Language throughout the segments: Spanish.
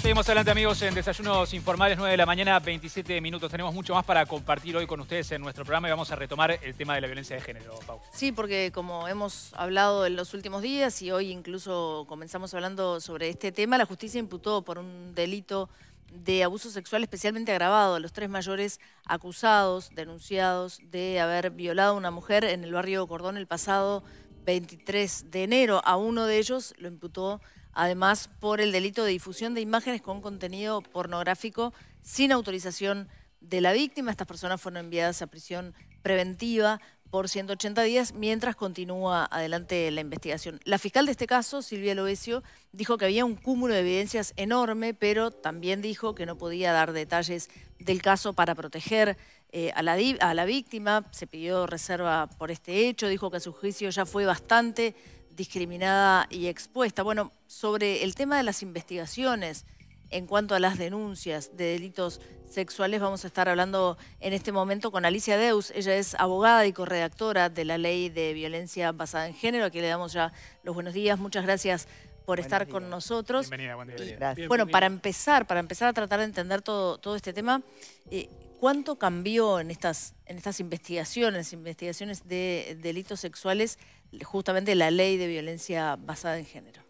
Seguimos adelante amigos en Desayunos Informales, 9 de la mañana, 27 minutos. Tenemos mucho más para compartir hoy con ustedes en nuestro programa y vamos a retomar el tema de la violencia de género, Pau. Sí, porque como hemos hablado en los últimos días y hoy incluso comenzamos hablando sobre este tema, la justicia imputó por un delito de abuso sexual especialmente agravado a los tres mayores acusados, denunciados de haber violado a una mujer en el barrio Cordón el pasado 23 de enero. A uno de ellos lo imputó además por el delito de difusión de imágenes con contenido pornográfico sin autorización de la víctima. Estas personas fueron enviadas a prisión preventiva por 180 días mientras continúa adelante la investigación. La fiscal de este caso, Silvia Loesio, dijo que había un cúmulo de evidencias enorme, pero también dijo que no podía dar detalles del caso para proteger eh, a, la, a la víctima. Se pidió reserva por este hecho, dijo que su juicio ya fue bastante discriminada y expuesta. Bueno, sobre el tema de las investigaciones en cuanto a las denuncias de delitos sexuales, vamos a estar hablando en este momento con Alicia Deus. Ella es abogada y corredactora de la Ley de Violencia Basada en Género. Aquí le damos ya los buenos días. Muchas gracias por estar con nosotros. Bienvenida, buen día. Bueno, para empezar, para empezar a tratar de entender todo, todo este tema, eh, ¿Cuánto cambió en estas, en estas investigaciones, investigaciones de delitos sexuales, justamente la ley de violencia basada en género?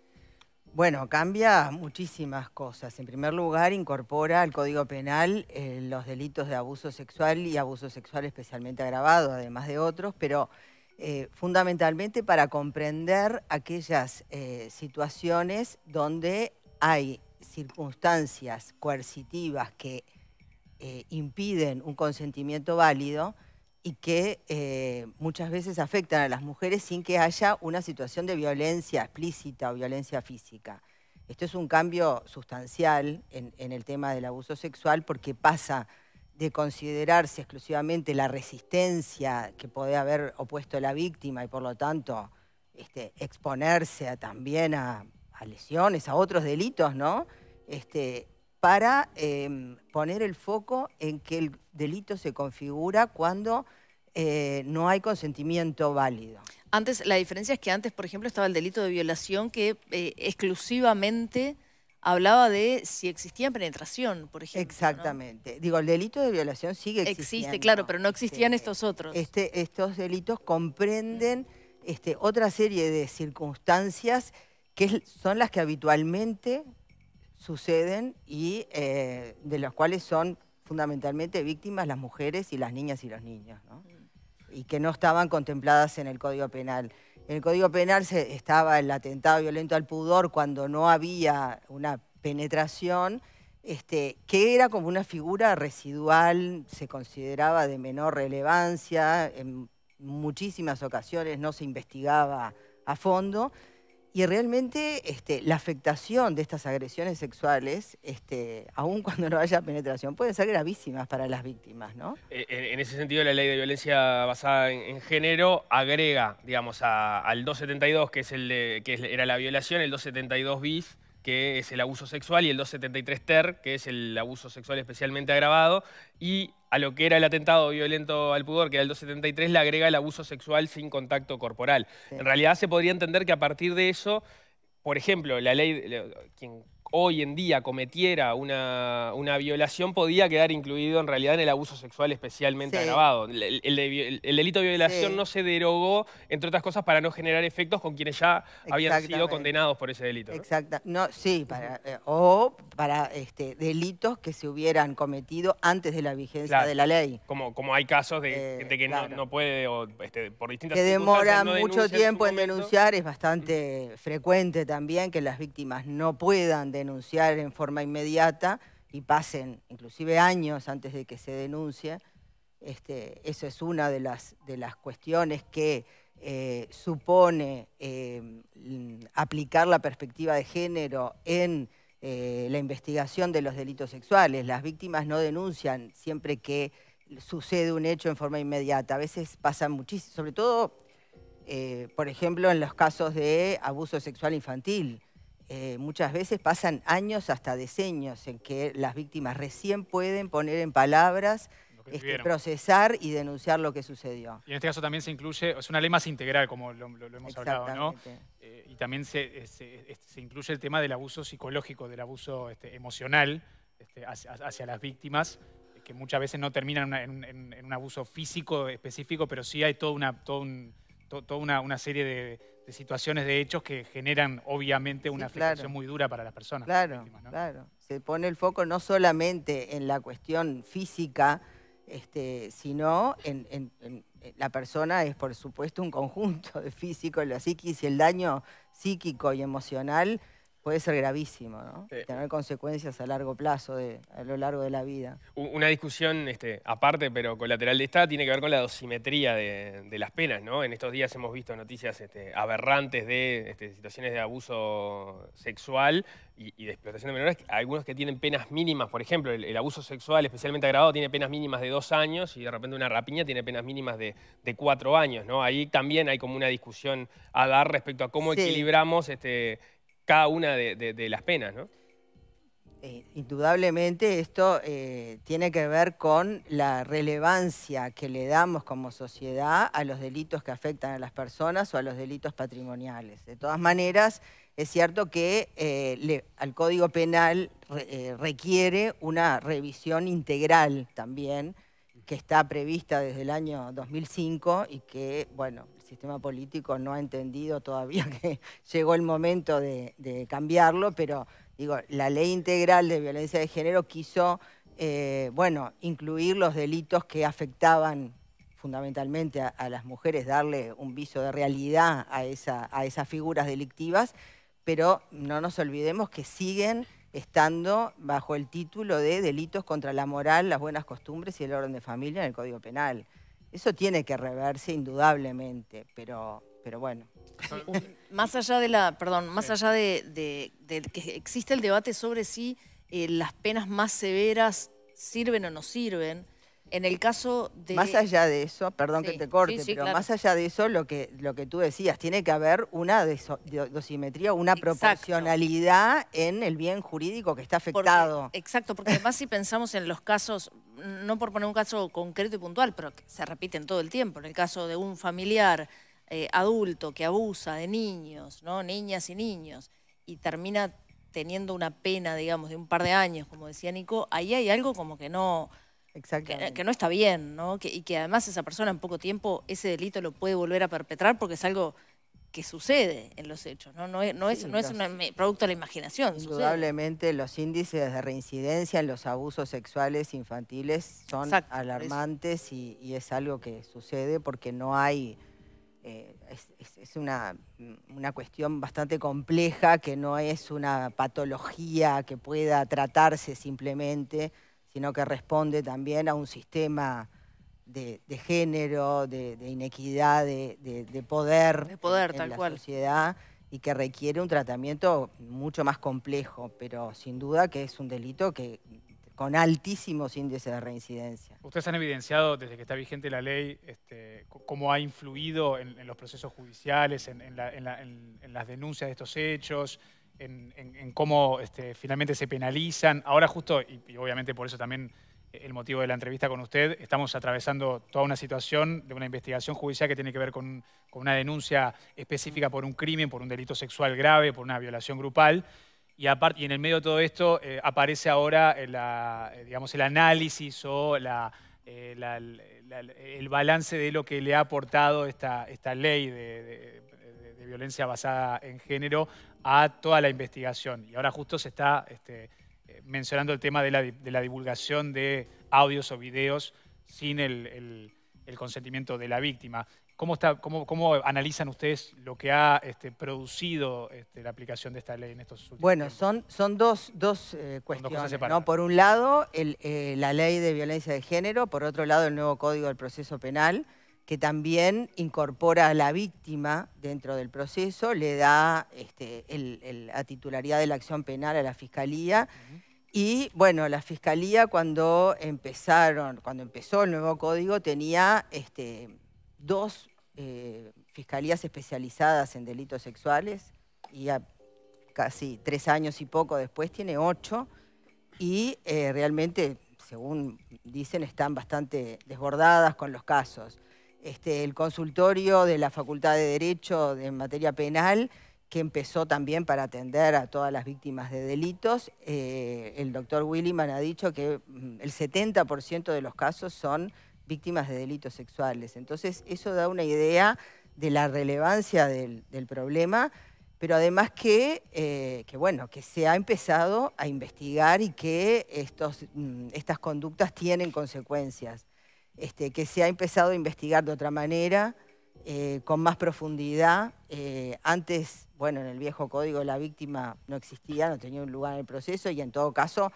Bueno, cambia muchísimas cosas. En primer lugar, incorpora al Código Penal eh, los delitos de abuso sexual y abuso sexual especialmente agravado, además de otros, pero eh, fundamentalmente para comprender aquellas eh, situaciones donde hay circunstancias coercitivas que eh, impiden un consentimiento válido y que eh, muchas veces afectan a las mujeres sin que haya una situación de violencia explícita o violencia física. Esto es un cambio sustancial en, el tema del abuso sexual porque pasa de considerarse exclusivamente la resistencia que puede haber opuesto la víctima y por lo tanto este, exponerse también a, a, lesiones, a otros delitos, ¿no? Este, para em, poner el foco en que el delito se configura cuando eh, no hay consentimiento válido. Antes, la diferencia es que antes, por ejemplo, estaba el delito de violación que eh, exclusivamente hablaba de si existía penetración, por ejemplo. Exactamente. Digo, el delito de violación sigue existiendo. Existe, claro, pero no existían estos otros. Este, estos delitos comprenden este, otra serie de circunstancias que son las que habitualmente suceden y eh, de las cuales son fundamentalmente víctimas las mujeres y las niñas y los niños, mm. y que no estaban contempladas en el Código Penal. En el Código Penal se, estaba el atentado violento al pudor cuando no había una penetración, este, que era como una figura residual, se consideraba de menor relevancia, en muchísimas ocasiones no se investigaba a fondo, y realmente este, la afectación de estas agresiones sexuales, este, aun cuando no haya penetración, pueden ser gravísimas para las víctimas, ¿no? Eh, en, ese sentido, la ley de violencia basada en, género agrega, digamos, al 272, que, es el que era la violación, el 272 bis, que es el abuso sexual, y el 273 TER, que es el abuso sexual especialmente agravado, y a lo que era el atentado violento al pudor, que era el 273, le agrega el abuso sexual sin contacto corporal. En realidad se podría entender que a partir de eso, por ejemplo, la ley, quien hoy en día cometiera una, violación podía quedar incluido en realidad en el abuso sexual especialmente agravado. El, delito de violación no se derogó, entre otras cosas, para no generar efectos con quienes ya habían sido condenados por ese delito. Exacta. Exacto. No, sí, para, eh, o para este, delitos que se hubieran cometido antes de la vigencia de la ley. Como, como hay casos de eh, gente que no, puede, o, este, por distintas Que demora mucho tiempo en, denunciar, es bastante frecuente también que las víctimas no puedan denunciar denunciar en forma inmediata y pasen inclusive años antes de que se denuncie. Este, eso es una de las, de las cuestiones que eh, supone eh, aplicar la perspectiva de género en eh, la investigación de los delitos sexuales. Las víctimas no denuncian siempre que sucede un hecho en forma inmediata. A veces pasan muchísimo, sobre todo, por ejemplo, en los casos de abuso sexual infantil eh, muchas veces pasan años hasta decenios en que las víctimas recién pueden poner en palabras, este procesar y denunciar lo que sucedió. Y en este caso también se incluye, es una ley más integral, como lo, hemos hablado, ¿no? Eh, y también eh, se, incluye el tema del abuso psicológico, del abuso este, emocional este, hacia, las víctimas, que muchas veces no terminan en, un abuso físico específico, pero sí hay toda una, toda una serie de situaciones, de hechos que generan obviamente una afectación muy dura para las personas. Claro, claro. Se pone el foco no solamente en la cuestión física, este, sino en, la persona es por supuesto un conjunto de físico, la psiquis y el daño psíquico y emocional puede ser gravísimo, ¿no? Tener consecuencias a largo plazo, de, a lo largo de la vida. Una discusión este, aparte, pero colateral de esta, tiene que ver con la dosimetría de, las penas, ¿no? En estos días hemos visto noticias este, aberrantes de este, situaciones de abuso sexual y, de explotación de menores, algunos que tienen penas mínimas, por ejemplo, el, abuso sexual especialmente agravado tiene penas mínimas de dos años y de repente una rapiña tiene penas mínimas de, cuatro años, ¿no? Ahí también hay como una discusión a dar respecto a cómo equilibramos este, cada una de, las penas, ¿no? Eh, indudablemente esto eh, tiene que ver con la relevancia que le damos como sociedad a los delitos que afectan a las personas o a los delitos patrimoniales. De todas maneras, es cierto que eh, al Código Penal requiere una revisión integral también, que está prevista desde el año 2005 y que, bueno, sistema político no ha entendido todavía que llegó el momento de, cambiarlo, pero digo, la ley integral de violencia de género quiso, eh, bueno, incluir los delitos que afectaban fundamentalmente a, las mujeres, darle un viso de realidad a esas figuras delictivas, pero no nos olvidemos que siguen estando bajo el título de delitos contra la moral, las buenas costumbres y el orden de familia en el Código Penal. Eso tiene que reverse indudablemente, pero, pero bueno. más allá de la, perdón, más allá de, que existe el debate sobre si eh, las penas más severas sirven o no sirven, en el caso de... Más allá de eso, perdón que te corte, pero más allá de eso, lo que, lo que tú decías, tiene que haber una dosimetría, una proporcionalidad en el bien jurídico que está afectado. exacto, porque además si pensamos en los casos, no por poner un caso concreto y puntual, pero que se repiten todo el tiempo, en el caso de un familiar eh, adulto que abusa de niños, ¿no? niñas y niños, y termina teniendo una pena, digamos, de un par de años, como decía Nico, ahí hay algo como que no que, eh, no está bien, ¿no? y que además esa persona en poco tiempo ese delito lo puede volver a perpetrar porque es algo que sucede en los hechos, ¿no? No es, un producto de la imaginación. Indudablemente los índices de reincidencia en los abusos sexuales infantiles son alarmantes y, es algo que sucede porque no hay... Eh, es, una, una cuestión bastante compleja que no es una patología que pueda tratarse simplemente sino que responde también a un sistema de, género, de, inequidad, de, poder, de poder en, la sociedad y que requiere un tratamiento mucho más complejo, pero sin duda que es un delito que con altísimos índices de reincidencia. Ustedes han evidenciado desde que está vigente la ley este, cómo ha influido en, los procesos judiciales, en, las denuncias de estos hechos, en, cómo este, finalmente se penalizan. Ahora justo, y, obviamente por eso también el motivo de la entrevista con usted, estamos atravesando toda una situación de una investigación judicial que tiene que ver con, una denuncia específica por un crimen, por un delito sexual grave, por una violación grupal. Y, aparte, en el medio de todo esto eh, aparece ahora eh, eh, el análisis o el balance de lo que le ha aportado esta, ley de, violencia basada en género a toda la investigación. Y ahora justo se está este, eh, mencionando el tema de la, divulgación de audios o videos sin el, consentimiento de la víctima. ¿Cómo, analizan ustedes lo que ha este, producido este, la aplicación de esta ley en estos últimos Bueno, son, son dos, eh, cuestiones. Por un lado, eh, la ley de violencia de género, por otro lado, el nuevo Código del Proceso Penal, que también incorpora a la víctima dentro del proceso, le da este, la titularidad de la acción penal a la Fiscalía. Y bueno, la Fiscalía cuando empezaron, cuando empezó el nuevo código, tenía este, dos eh, fiscalías especializadas en delitos sexuales y casi tres años y poco después tiene ocho y eh, realmente, según dicen, están bastante desbordadas con los casos. Este, el consultorio de la Facultad de Derecho en materia penal, que empezó también para atender a todas las víctimas de delitos. Eh, el doctor Williman ha dicho que mm, el 70% de los casos son víctimas de delitos sexuales. Entonces, eso da una idea de la relevancia del, problema, pero además que, eh, que, bueno, que se ha empezado a investigar y que mm, estas conductas tienen consecuencias. Este, que se ha empezado a investigar de otra manera, eh, con más profundidad. Eh, antes, bueno, en el viejo código la víctima no existía, no tenía un lugar en el proceso y en todo caso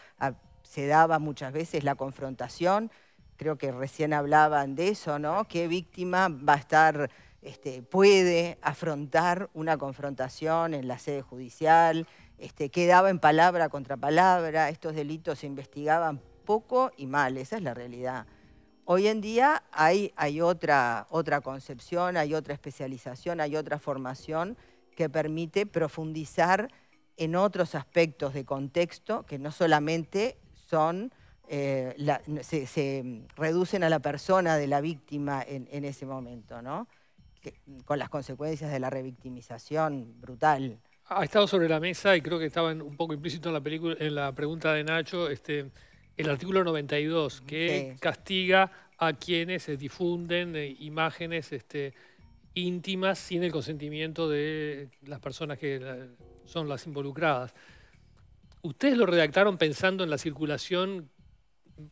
se daba muchas veces la confrontación. Creo que recién hablaban de eso, ¿no? ¿Qué víctima va a estar, este, puede afrontar una confrontación en la sede judicial? ¿Qué este, quedaba en palabra contra palabra, estos delitos se investigaban poco y mal, esa es la realidad. Hoy en día hay, otra, otra concepción, hay otra especialización, hay otra formación que permite profundizar en otros aspectos de contexto que no solamente son, eh, se, reducen a la persona de la víctima en, ese momento, ¿no? con las consecuencias de la revictimización brutal. Ha estado sobre la mesa y creo que estaba un poco implícito en la, película, en la pregunta de Nacho. Este, el artículo 92, que castiga a quienes se difunden eh, imágenes este, íntimas sin el consentimiento de las personas que son las involucradas. ¿Ustedes lo redactaron pensando en la circulación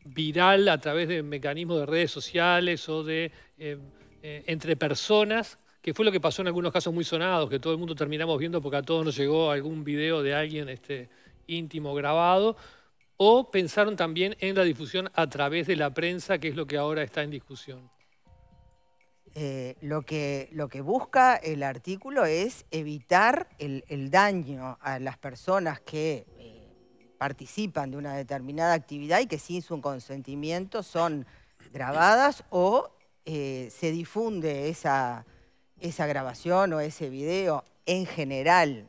viral a través de mecanismos de redes sociales o de eh, eh, entre personas, que fue lo que pasó en algunos casos muy sonados, que todo el mundo terminamos viendo porque a todos nos llegó algún video de alguien este, íntimo grabado? o pensaron también en la difusión a través de la prensa, que es lo que ahora está en discusión? Eh, lo, que, lo que busca el artículo es evitar el, daño a las personas que eh, participan de una determinada actividad y que sin su consentimiento son grabadas o eh, se difunde esa, esa grabación o ese video en general,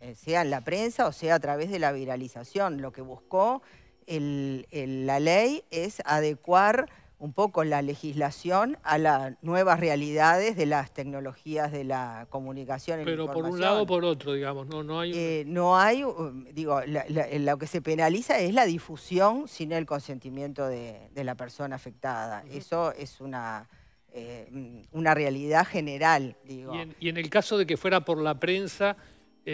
eh, sea en la prensa o sea a través de la viralización. Lo que buscó la ley es adecuar un poco la legislación a las nuevas realidades de las tecnologías de la comunicación. Pero por un lado o por otro, digamos, no, hay... no hay, eh, um, digo, lo que se penaliza es la difusión sin el consentimiento de, la persona afectada. Eso es una, eh, una realidad general, y en el caso de que fuera por la prensa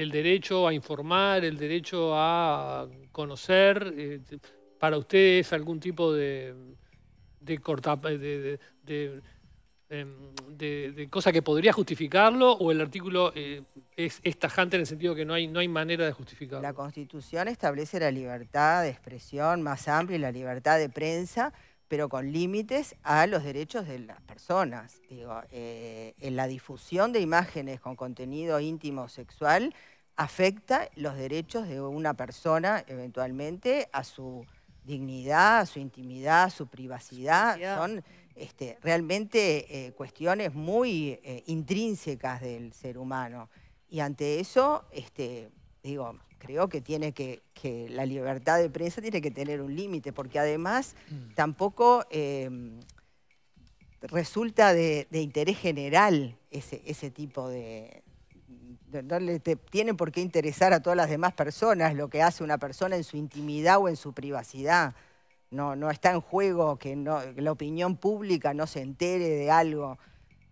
el derecho a informar, el derecho a conocer, eh, para ustedes algún tipo em, de, de, cosa que podría justificarlo o el artículo eh, es, tajante en el sentido que no hay, no hay manera de justificarlo? La Constitución establece la libertad de expresión más amplia y la libertad de prensa pero con límites a los derechos de las personas. Digo, eh, en la difusión de imágenes con contenido íntimo sexual afecta los derechos de una persona eventualmente a su dignidad, a su intimidad, a su privacidad. Son este, realmente eh, cuestiones muy eh, intrínsecas del ser humano. Y ante eso, este, digo, creo que tiene que, la libertad de prensa tiene que tener un límite, porque además mm. tampoco em, resulta de, interés general ese, tipo de... No le tiene por qué interesar a todas las demás personas lo que hace una persona en su intimidad o en su privacidad. No, está en juego que, la opinión pública no se entere de algo.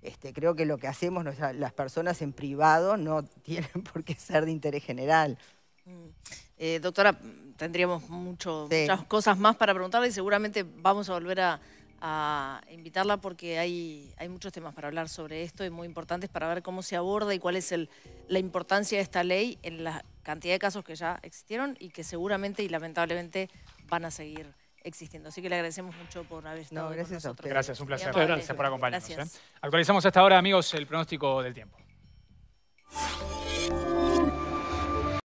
Este, creo que lo que hacemos las personas en privado no tienen por qué ser de interés general. Eh, doctora, tendríamos muchas cosas más para preguntarle y seguramente vamos a volver a, invitarla porque hay, muchos temas para hablar sobre esto y muy importantes para ver cómo se aborda y cuál es la importancia de esta ley en la cantidad de casos que ya existieron y que seguramente y lamentablemente van a seguir existiendo. Así que le agradecemos mucho por haber estado gracias gracias, un placer. Gracias, por acompañarnos. ¿eh? Actualizamos hasta ahora, amigos, el pronóstico del tiempo.